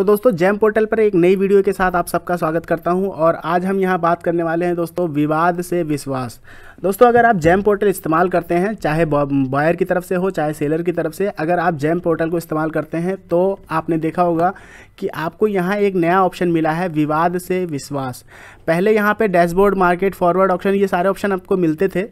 तो दोस्तों GeM portal पर एक नई वीडियो के साथ आप सबका स्वागत करता हूं और आज हम यहां बात करने वाले हैं दोस्तों विवाद से विश्वास दोस्तों अगर आप जैम पोर्टल इस्तेमाल करते हैं चाहे बायर की तरफ से हो चाहे सेलर की तरफ से अगर आप जैम पोर्टल को इस्तेमाल करते हैं तो आपने देखा होगा कि आपको यहाँ एक नया ऑप्शन मिला है विवाद से विश्वास पहले यहाँ पे डैशबोर्ड मार्केट फॉरवर्ड ऑप्शन ये सारे ऑप्शन आपको मिलते थे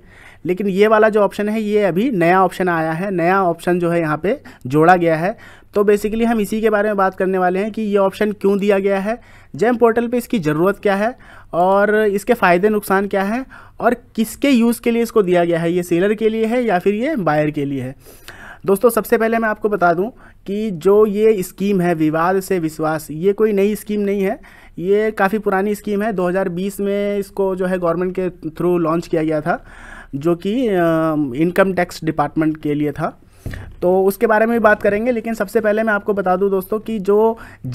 लेकिन ये वाला जो ऑप्शन है ये अभी नया ऑप्शन आया है नया ऑप्शन जो है यहाँ पे जोड़ा गया है तो बेसिकली हम इसी के बारे में बात करने वाले हैं कि ये ऑप्शन क्यों दिया गया है जैम पोर्टल पे इसकी ज़रूरत क्या है और इसके फ़ायदे नुकसान क्या है और किसके यूज़ के लिए इसको दिया गया है ये सेलर के लिए है या फिर ये बायर के लिए है दोस्तों सबसे पहले मैं आपको बता दूं कि जो ये स्कीम है विवाद से विश्वास ये कोई नई स्कीम नहीं है ये काफ़ी पुरानी स्कीम है 2020 में इसको जो है गवर्नमेंट के थ्रू लॉन्च किया गया था जो कि इनकम टैक्स डिपार्टमेंट के लिए था तो उसके बारे में भी बात करेंगे लेकिन सबसे पहले मैं आपको बता दूँ दोस्तों कि जो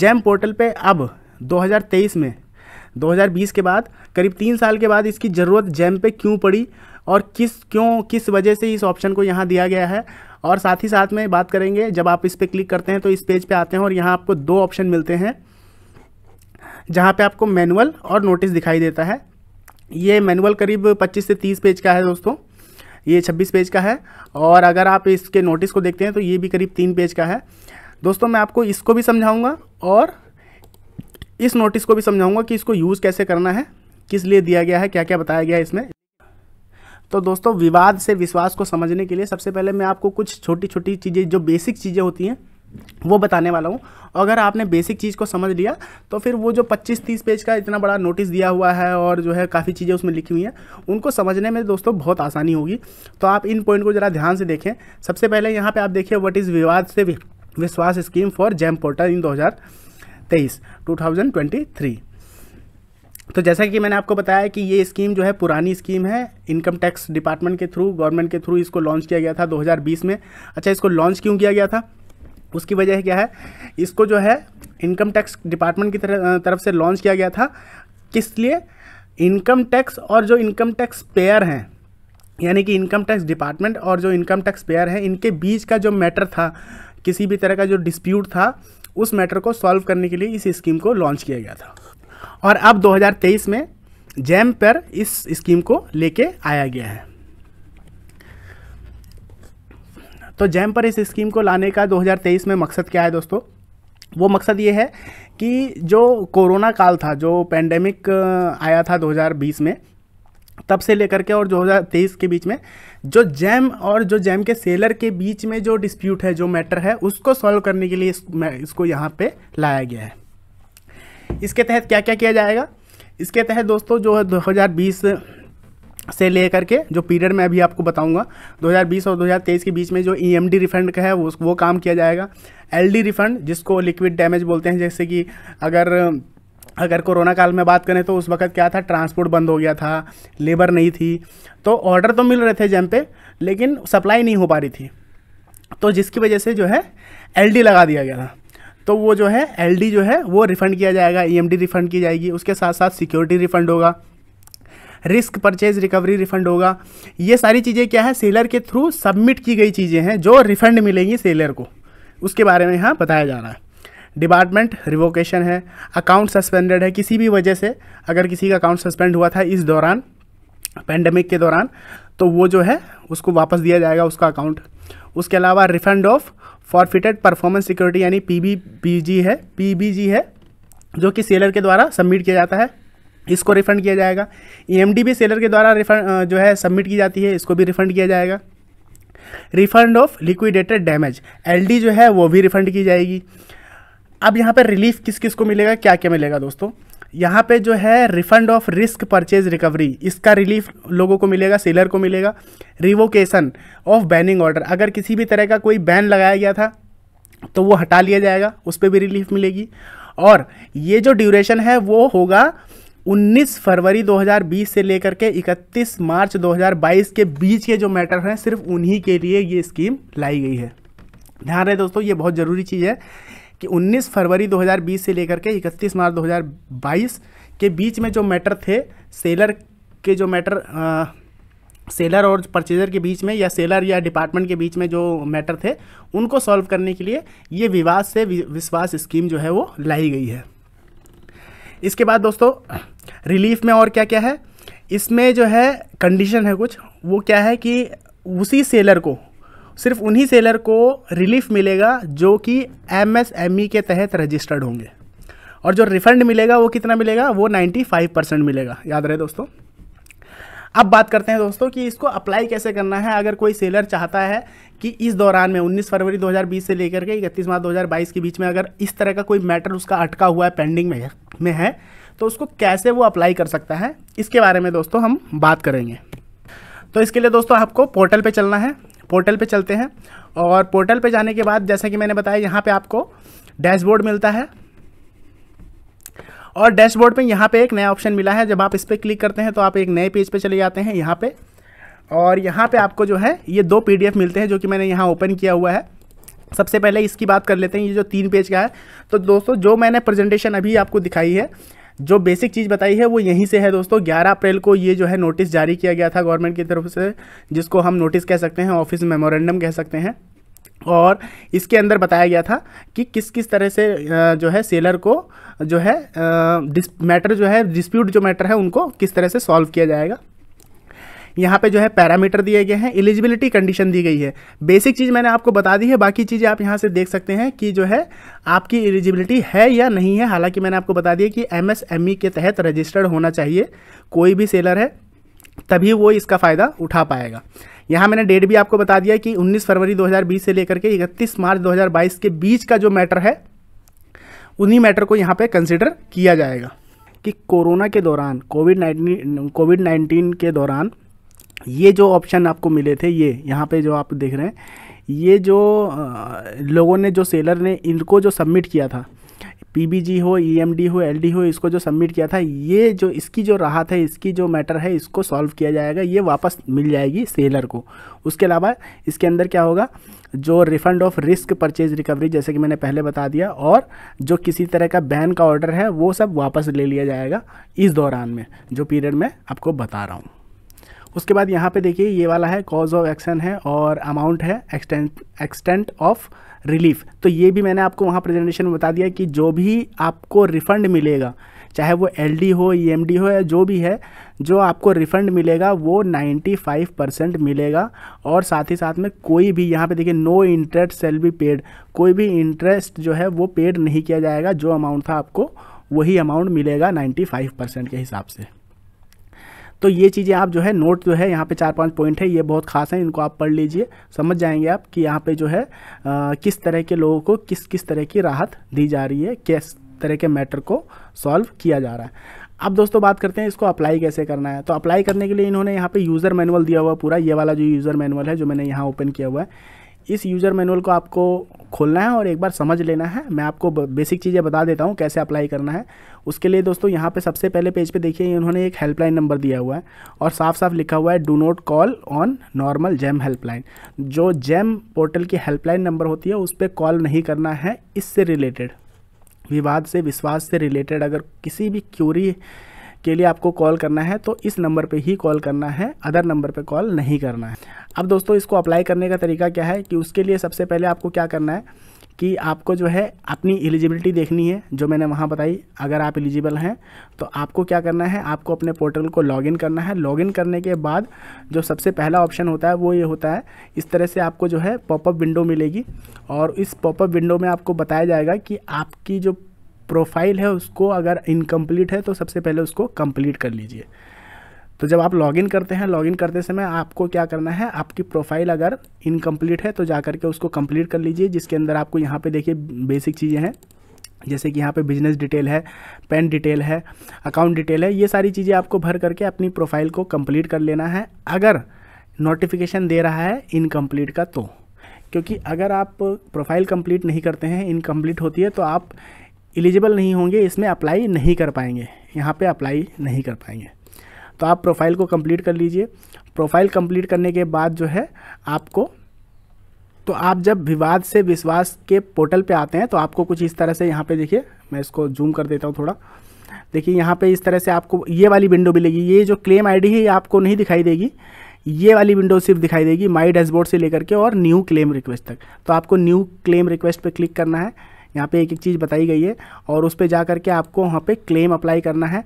जैम पोर्टल पर अब दो में 2020 के बाद करीब तीन साल के बाद इसकी ज़रूरत जैम पे क्यों पड़ी और किस क्यों किस वजह से इस ऑप्शन को यहाँ दिया गया है और साथ ही साथ में बात करेंगे जब आप इस पर क्लिक करते हैं तो इस पेज पे आते हैं और यहाँ आपको दो ऑप्शन मिलते हैं जहाँ पे आपको मैनुअल और नोटिस दिखाई देता है ये मैनुअल करीब 25 से 30 पेज का है दोस्तों ये 26 पेज का है और अगर आप इसके नोटिस को देखते हैं तो ये भी करीब तीन पेज का है दोस्तों मैं आपको इसको भी समझाऊँगा और इस नोटिस को भी समझाऊँगा कि इसको यूज़ कैसे करना है किस लिए दिया गया है क्या क्या बताया गया है इसमें तो दोस्तों विवाद से विश्वास को समझने के लिए सबसे पहले मैं आपको कुछ छोटी छोटी चीज़ें जो बेसिक चीज़ें होती हैं वो बताने वाला हूँ अगर आपने बेसिक चीज़ को समझ लिया तो फिर वो जो 25-30 पेज का इतना बड़ा नोटिस दिया हुआ है और जो है काफ़ी चीज़ें उसमें लिखी हुई हैं उनको समझने में दोस्तों बहुत आसानी होगी तो आप इन पॉइंट को ज़रा ध्यान से देखें सबसे पहले यहाँ पर आप देखिए what is Vivad se Vishwas scheme for GeM portal इन दो हज़ार तो जैसा कि मैंने आपको बताया कि ये स्कीम जो है पुरानी स्कीम है इनकम टैक्स डिपार्टमेंट के थ्रू गवर्नमेंट के थ्रू इसको लॉन्च किया गया था 2020 में अच्छा इसको लॉन्च क्यों किया गया था उसकी वजह क्या है इसको जो है इनकम टैक्स डिपार्टमेंट की तरफ से लॉन्च किया गया था किस लिए इनकम टैक्स और जो इनकम टैक्स पेयर हैं यानी कि इनकम टैक्स डिपार्टमेंट और जो इनकम टैक्स पेयर हैं इनके बीच का जो मैटर था किसी भी तरह का जो डिस्प्यूट था उस मैटर को सॉल्व करने के लिए इस स्कीम को लॉन्च किया गया था और अब 2023 में जैम पर इस स्कीम को लेके आया गया है तो जैम पर इस स्कीम को लाने का 2023 में मकसद क्या है दोस्तों वो मकसद ये है कि जो कोरोना काल था जो पैंडेमिक आया था 2020 में तब से लेकर के और 2023 के बीच में जो जैम और जो जैम के सेलर के बीच में जो डिस्प्यूट है जो मैटर है उसको सॉल्व करने के लिए इस, इसको यहाँ पे लाया गया है इसके तहत क्या क्या किया जाएगा इसके तहत दोस्तों जो है दो से ले के जो पीरियड मैं अभी आपको बताऊंगा 2020 और 2023 के बीच में जो ई एम डी रिफंड का है वो वो काम किया जाएगा एल डी रिफंड जिसको लिक्विड डैमेज बोलते हैं जैसे कि अगर अगर कोरोना काल में बात करें तो उस वक्त क्या था ट्रांसपोर्ट बंद हो गया था लेबर नहीं थी तो ऑर्डर तो मिल रहे थे जैम पे लेकिन सप्लाई नहीं हो पा रही थी तो जिसकी वजह से जो है एल लगा दिया गया था तो वो जो है एल जो है वो रिफंड किया जाएगा ई e रिफंड की जाएगी उसके साथ साथ सिक्योरिटी रिफंड होगा रिस्क परचेज रिकवरी रिफंड होगा ये सारी चीज़ें क्या है सेलर के थ्रू सबमिट की गई चीज़ें हैं जो रिफंड मिलेंगी सेलर को उसके बारे में यहाँ बताया जा रहा है डिपार्टमेंट रिवोकेशन है अकाउंट सस्पेंडेड है किसी भी वजह से अगर किसी का अकाउंट सस्पेंड हुआ था इस दौरान पेंडेमिक के दौरान तो वो जो है उसको वापस दिया जाएगा उसका अकाउंट उसके अलावा refund of forfeited performance security यानी पी है पी है जो कि सेलर के द्वारा सबमिट किया जाता है इसको रिफंड किया जाएगा ई e भी सेलर के द्वारा रिफंड जो है सबमिट की जाती है इसको भी रिफंड किया जाएगा refund of liquidated damage LD जो है वो भी रिफंड की जाएगी अब यहाँ पर रिलीफ किस किस को मिलेगा क्या क्या मिलेगा दोस्तों यहाँ पे जो है refund of risk purchase recovery इसका रिलीफ लोगों को मिलेगा सेलर को मिलेगा रिवोकेशन ऑफ बैनिंग ऑर्डर अगर किसी भी तरह का कोई बैन लगाया गया था तो वो हटा लिया जाएगा उस पर भी रिलीफ मिलेगी और ये जो ड्यूरेशन है वो होगा 19 फरवरी 2020 से लेकर के 31 मार्च 2022 के बीच के जो मैटर हैं सिर्फ उन्हीं के लिए ये स्कीम लाई गई है ध्यान रहे दोस्तों ये बहुत ज़रूरी चीज़ है कि 19 फरवरी 2020 से लेकर के 31 मार्च 2022 के बीच में जो मैटर थे सेलर के जो मैटर सेलर और परचेजर के बीच में या सेलर या डिपार्टमेंट के बीच में जो मैटर थे उनको सॉल्व करने के लिए ये विवाद से विश्वास स्कीम जो है वो लाई गई है इसके बाद दोस्तों रिलीफ में और क्या क्या है इसमें जो है कंडीशन है कुछ वो क्या है कि उसी सेलर को सिर्फ उन्हीं सेलर को रिलीफ मिलेगा जो कि एम e के तहत रजिस्टर्ड होंगे और जो रिफंड मिलेगा वो कितना मिलेगा वो 95 परसेंट मिलेगा याद रहे दोस्तों अब बात करते हैं दोस्तों कि इसको अप्लाई कैसे करना है अगर कोई सेलर चाहता है कि इस दौरान में 19 फरवरी 2020 से लेकर के इकतीस मार्च 2022 के बीच में अगर इस तरह का कोई मैटर उसका अटका हुआ है पेंडिंग में में है तो उसको कैसे वो अप्लाई कर सकता है इसके बारे में दोस्तों हम बात करेंगे तो इसके लिए दोस्तों आपको पोर्टल पर चलना है पोर्टल पे चलते हैं और पोर्टल पे जाने के बाद जैसा कि मैंने बताया यहाँ पे आपको डैशबोर्ड मिलता है और डैशबोर्ड पे यहाँ पे एक नया ऑप्शन मिला है जब आप इस पर क्लिक करते हैं तो आप एक नए पेज पे चले जाते हैं यहाँ पे और यहाँ पे आपको जो है ये दो पी मिलते हैं जो कि मैंने यहाँ ओपन किया हुआ है सबसे पहले इसकी बात कर लेते हैं ये जो तीन पेज का है तो दोस्तों जो मैंने प्रेजेंटेशन अभी आपको दिखाई है जो बेसिक चीज़ बताई है वो यहीं से है दोस्तों 11 अप्रैल को ये जो है नोटिस जारी किया गया था गवर्नमेंट की तरफ से जिसको हम नोटिस कह सकते हैं ऑफिस मेमोरेंडम कह सकते हैं और इसके अंदर बताया गया था कि किस किस तरह से जो है सेलर को जो है मैटर जो है डिस्प्यूट जो मैटर है उनको किस तरह से सॉल्व किया जाएगा यहाँ पे जो है पैरामीटर दिए गए हैं एलिजिबिलिटी कंडीशन दी गई है बेसिक चीज़ मैंने आपको बता दी है बाकी चीज़ें आप यहाँ से देख सकते हैं कि जो है आपकी एलिजिबिलिटी है या नहीं है हालांकि मैंने आपको बता दिया कि एम e के तहत रजिस्टर्ड होना चाहिए कोई भी सेलर है तभी वो इसका फ़ायदा उठा पाएगा यहाँ मैंने डेट भी आपको बता दिया कि 19 फरवरी 2020 से लेकर के 31 मार्च 2022 के बीच का जो मैटर है उन्हीं मैटर को यहाँ पे कंसिडर किया जाएगा कि कोरोना के दौरान कोविड नाइन्टीन कोविड नाइन्टीन के दौरान ये जो ऑप्शन आपको मिले थे ये यहाँ पे जो आप देख रहे हैं ये जो लोगों ने जो सेलर ने इनको जो सबमिट किया था पीबीजी हो ईएमडी e हो एलडी हो इसको जो सबमिट किया था ये जो इसकी जो राहत है इसकी जो मैटर है इसको सॉल्व किया जाएगा ये वापस मिल जाएगी सेलर को उसके अलावा इसके अंदर क्या होगा जो refund of risk purchase recovery जैसे कि मैंने पहले बता दिया और जो किसी तरह का बैन का ऑर्डर है वो सब वापस ले लिया जाएगा इस दौरान में जो पीरियड में आपको बता रहा हूँ उसके बाद यहाँ पे देखिए ये वाला है कॉज ऑफ एक्शन है और अमाउंट है एक्सटेंट एक्सटेंट ऑफ रिलीफ तो ये भी मैंने आपको वहाँ प्रेजेंटेशन में बता दिया कि जो भी आपको रिफंड मिलेगा चाहे वो एल हो ई e हो या जो भी है जो आपको रिफंड मिलेगा वो 95 परसेंट मिलेगा और साथ ही साथ में कोई भी यहाँ पे देखिए नो इंटरेस्ट सेल भी पेड कोई भी इंटरेस्ट जो है वो पेड नहीं किया जाएगा जो अमाउंट था आपको वही अमाउंट मिलेगा 95 परसेंट के हिसाब से तो ये चीज़ें आप जो है नोट जो है यहाँ पे चार पांच पॉइंट है ये बहुत खास हैं इनको आप पढ़ लीजिए समझ जाएंगे आप कि यहाँ पे जो है आ, किस तरह के लोगों को किस किस तरह की राहत दी जा रही है किस तरह के मैटर को सॉल्व किया जा रहा है अब दोस्तों बात करते हैं इसको अप्लाई कैसे करना है तो अप्लाई करने के लिए इन्होंने यहाँ पे यूज़र मैनुअल दिया हुआ पूरा ये वाला जो यूज़र मैनुअल है जो मैंने यहाँ ओपन किया हुआ है इस यूज़र मैनुअल को आपको खोलना है और एक बार समझ लेना है मैं आपको बेसिक चीज़ें बता देता हूँ कैसे अप्लाई करना है उसके लिए दोस्तों यहाँ पे सबसे पहले पेज पे देखिए इन्होंने एक हेल्पलाइन नंबर दिया हुआ है और साफ साफ लिखा हुआ है do not call on normal GeM helpline जो जैम पोर्टल की हेल्पलाइन नंबर होती है उस पर कॉल नहीं करना है इससे रिलेटेड विवाद से विश्वास से रिलेटेड अगर किसी भी क्यूरी के लिए आपको कॉल करना है तो इस नंबर पे ही कॉल करना है अदर नंबर पे कॉल नहीं करना है अब दोस्तों इसको अप्लाई करने का तरीका क्या है कि उसके लिए सबसे पहले आपको क्या करना है कि आपको जो है अपनी एलिजिबिलिटी देखनी है जो मैंने वहाँ बताई अगर आप एलिजिबल हैं तो आपको क्या करना है आपको अपने पोर्टल को लॉगिन करना है लॉगिन करने के बाद जो सबसे पहला ऑप्शन होता है वो ये होता है इस तरह से आपको जो है पॉपअप विंडो मिलेगी और इस पॉपअप विंडो में आपको बताया जाएगा कि आपकी जो प्रोफाइल है उसको अगर इनकम्प्लीट है तो सबसे पहले उसको कंप्लीट कर लीजिए तो जब आप लॉगिन करते हैं लॉगिन करते समय आपको क्या करना है आपकी प्रोफाइल अगर इनकम्प्लीट है तो जा करके उसको कम्प्लीट कर लीजिए जिसके अंदर आपको यहाँ पे देखिए बेसिक चीज़ें हैं जैसे कि यहाँ पे बिजनेस डिटेल है पेन डिटेल है अकाउंट डिटेल है ये सारी चीज़ें आपको भर करके अपनी प्रोफाइल को कम्प्लीट कर लेना है अगर नोटिफिकेशन दे रहा है इनकम्प्लीट का तो क्योंकि अगर आप प्रोफाइल कंप्लीट नहीं करते हैं इनकम्प्लीट होती है तो आप एलिजिबल नहीं होंगे इसमें अप्लाई नहीं कर पाएंगे यहाँ पे अप्लाई नहीं कर पाएंगे तो आप प्रोफाइल को कंप्लीट कर लीजिए प्रोफाइल कंप्लीट करने के बाद जो है आपको तो आप जब विवाद से विश्वास के पोर्टल पे आते हैं तो आपको कुछ इस तरह से यहाँ पे देखिए मैं इसको जूम कर देता हूँ थोड़ा देखिए यहाँ पे इस तरह से आपको ये वाली विंडो मिलेगी ये जो क्लेम आईडी है ये आपको नहीं दिखाई देगी ये वाली विंडो सिर्फ दिखाई देगी माई डैशबोर्ड से लेकर के और न्यू क्लेम रिक्वेस्ट तक तो आपको न्यू क्लेम रिक्वेस्ट पर क्लिक करना है यहाँ पे एक एक चीज़ बताई गई है और उस पर जा करके आपको वहाँ पे क्लेम अप्लाई करना है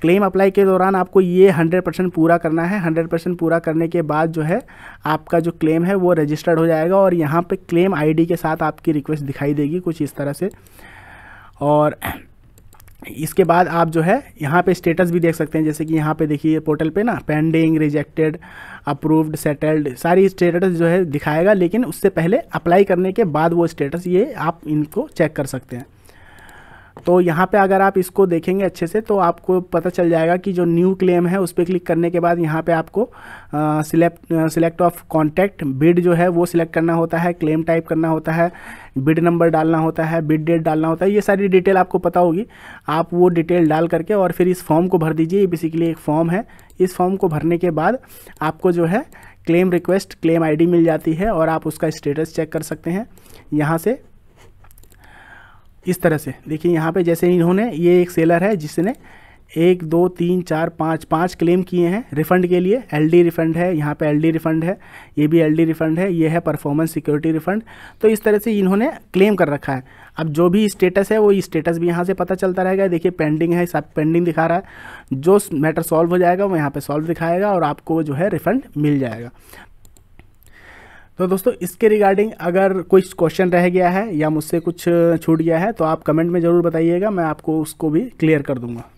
क्लेम अप्लाई के दौरान आपको ये 100 परसेंट पूरा करना है 100 परसेंट पूरा करने के बाद जो है आपका जो क्लेम है वो रजिस्टर्ड हो जाएगा और यहाँ पर क्लेम आई के साथ आपकी रिक्वेस्ट दिखाई देगी कुछ इस तरह से और इसके बाद आप जो है यहाँ पे स्टेटस भी देख सकते हैं जैसे कि यहाँ पे देखिए पोर्टल पे ना पेंडिंग रिजेक्टेड अप्रूव्ड सेटल्ड सारी स्टेटस जो है दिखाएगा लेकिन उससे पहले अप्लाई करने के बाद वो स्टेटस ये आप इनको चेक कर सकते हैं तो यहाँ पे अगर आप इसको देखेंगे अच्छे से तो आपको पता चल जाएगा कि जो न्यू क्लेम है उस पर क्लिक करने के बाद यहाँ पे आपको select select of contact bid जो है वो सिलेक्ट करना होता है क्लेम टाइप करना होता है बिड नंबर डालना होता है बिड डेट डालना होता है ये सारी डिटेल आपको पता होगी आप वो डिटेल डाल करके और फिर इस फॉर्म को भर दीजिए ये बेसिकली एक फॉर्म है इस फॉर्म को भरने के बाद आपको जो है क्लेम रिक्वेस्ट क्लेम आईडी मिल जाती है और आप उसका स्टेटस चेक कर सकते हैं यहाँ से इस तरह से देखिए यहाँ पे जैसे इन्होंने ये एक सेलर है जिसने एक दो तीन चार पाँच पाँच क्लेम किए हैं रिफंड के लिए एलडी रिफंड है यहाँ पे एलडी रिफंड है ये भी एलडी रिफंड है ये है परफॉर्मेंस सिक्योरिटी रिफंड तो इस तरह से इन्होंने क्लेम कर रखा है अब जो भी स्टेटस है वो स्टेटस भी यहाँ से पता चलता रहेगा देखिए पेंडिंग है सब पेंडिंग दिखा रहा है जो मैटर सॉल्व हो जाएगा वो यहाँ पर सॉल्व दिखाएगा और आपको जो है रिफंड मिल जाएगा तो दोस्तों इसके रिगार्डिंग अगर कोई क्वेश्चन रह गया है या मुझसे कुछ छूट गया है तो आप कमेंट में ज़रूर बताइएगा मैं आपको उसको भी क्लियर कर दूंगा